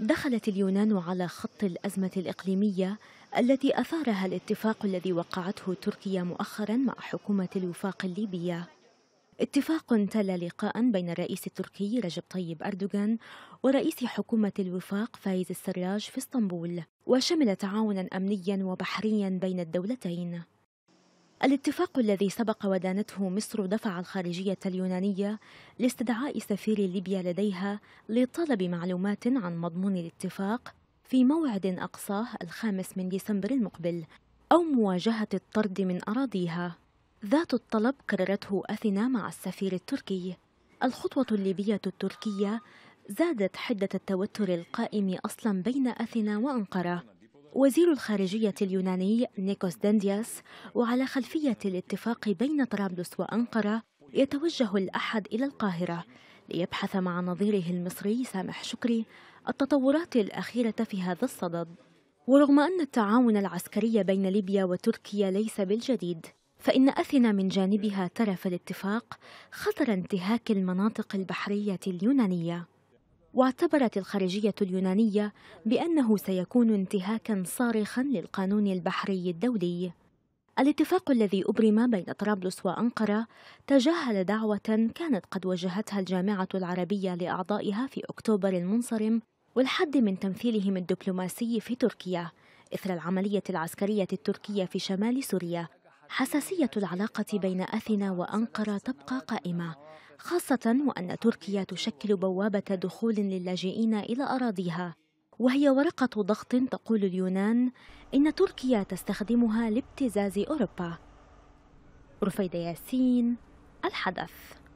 دخلت اليونان على خط الأزمة الإقليمية التي أثارها الاتفاق الذي وقعته تركيا مؤخرا مع حكومة الوفاق الليبية اتفاق تلا لقاء بين الرئيس التركي رجب طيب أردوغان ورئيس حكومة الوفاق فايز السراج في اسطنبول وشمل تعاونا أمنيا وبحريا بين الدولتين الاتفاق الذي سبق ودانته مصر دفع الخارجية اليونانية لاستدعاء سفير ليبيا لديها لطلب معلومات عن مضمون الاتفاق في موعد أقصاه الخامس من ديسمبر المقبل أو مواجهة الطرد من أراضيها ذات الطلب كررته أثينا مع السفير التركي الخطوة الليبية التركية زادت حدة التوتر القائم أصلا بين أثينا وأنقرة وزير الخارجية اليوناني نيكوس دندياس وعلى خلفية الاتفاق بين طرابلس وأنقرة يتوجه الأحد إلى القاهرة ليبحث مع نظيره المصري سامح شكري التطورات الأخيرة في هذا الصدد ورغم أن التعاون العسكري بين ليبيا وتركيا ليس بالجديد فإن أثينا من جانبها ترى في الاتفاق خطر انتهاك المناطق البحرية اليونانية واعتبرت الخارجية اليونانية بأنه سيكون انتهاكا صارخا للقانون البحري الدولي الاتفاق الذي أبرم بين طرابلس وأنقرة تجاهل دعوة كانت قد وجهتها الجامعة العربية لأعضائها في أكتوبر المنصرم والحد من تمثيلهم الدبلوماسي في تركيا إثر العملية العسكرية التركية في شمال سوريا حساسية العلاقة بين أثينا وأنقرة تبقى قائمة خاصة وأن تركيا تشكل بوابة دخول للاجئين إلى أراضيها وهي ورقة ضغط تقول اليونان إن تركيا تستخدمها لابتزاز أوروبا رفيد ياسين الحدث